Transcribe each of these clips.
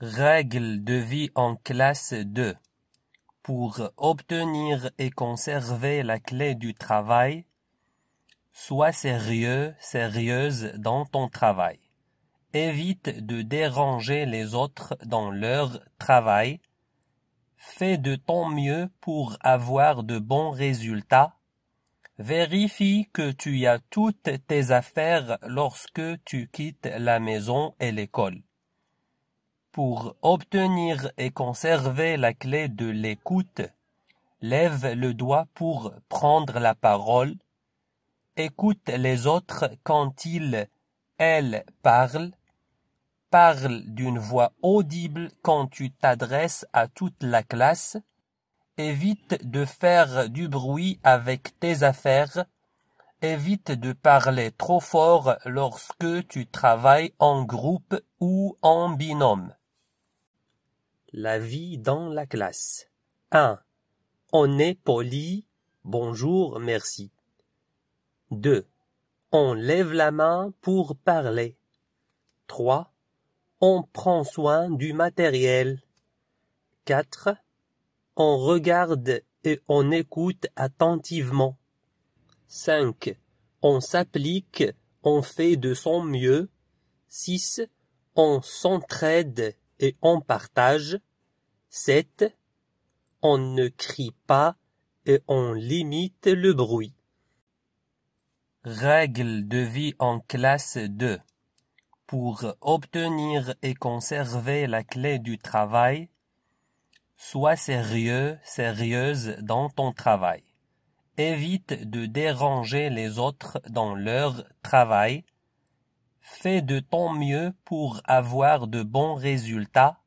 Règles de vie en classe 2. Pour obtenir et conserver la clé du travail, sois sérieux, sérieuse dans ton travail. Évite de déranger les autres dans leur travail. Fais de ton mieux pour avoir de bons résultats. Vérifie que tu as toutes tes affaires lorsque tu quittes la maison et l'école. Pour obtenir et conserver la clé de l'écoute, lève le doigt pour prendre la parole, écoute les autres quand ils, elles parlent, parle d'une voix audible quand tu t'adresses à toute la classe, évite de faire du bruit avec tes affaires, évite de parler trop fort lorsque tu travailles en groupe ou en binôme. La vie dans la classe. 1. On est poli. Bonjour, merci. 2. On lève la main pour parler. 3. On prend soin du matériel. 4. On regarde et on écoute attentivement. 5. On s'applique, on fait de son mieux. 6. On s'entraide et on partage. 7. On ne crie pas et on limite le bruit. Règles de vie en classe 2. Pour obtenir et conserver la clé du travail, sois sérieux, sérieuse dans ton travail. Évite de déranger les autres dans leur travail fais de ton mieux pour avoir de bons résultats.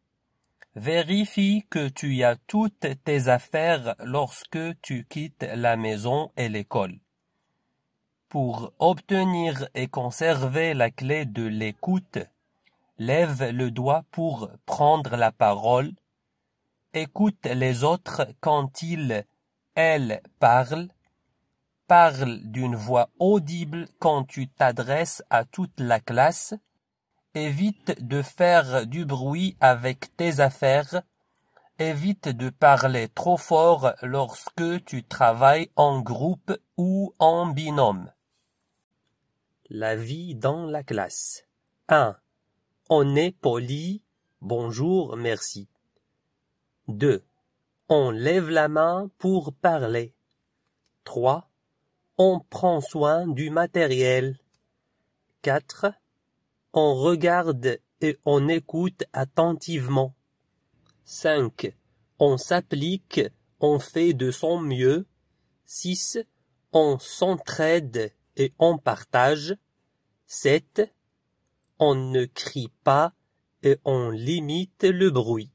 Vérifie que tu as toutes tes affaires lorsque tu quittes la maison et l'école. Pour obtenir et conserver la clé de l'écoute, lève le doigt pour prendre la parole, écoute les autres quand ils, elles parlent, parle d'une voix audible quand tu t'adresses à toute la classe, évite de faire du bruit avec tes affaires, évite de parler trop fort lorsque tu travailles en groupe ou en binôme. La vie dans la classe. 1. On est poli. Bonjour, merci. 2. On lève la main pour parler. 3. On prend soin du matériel. 4. On regarde et on écoute attentivement. 5. On s'applique, on fait de son mieux. 6. On s'entraide et on partage. 7. On ne crie pas et on limite le bruit.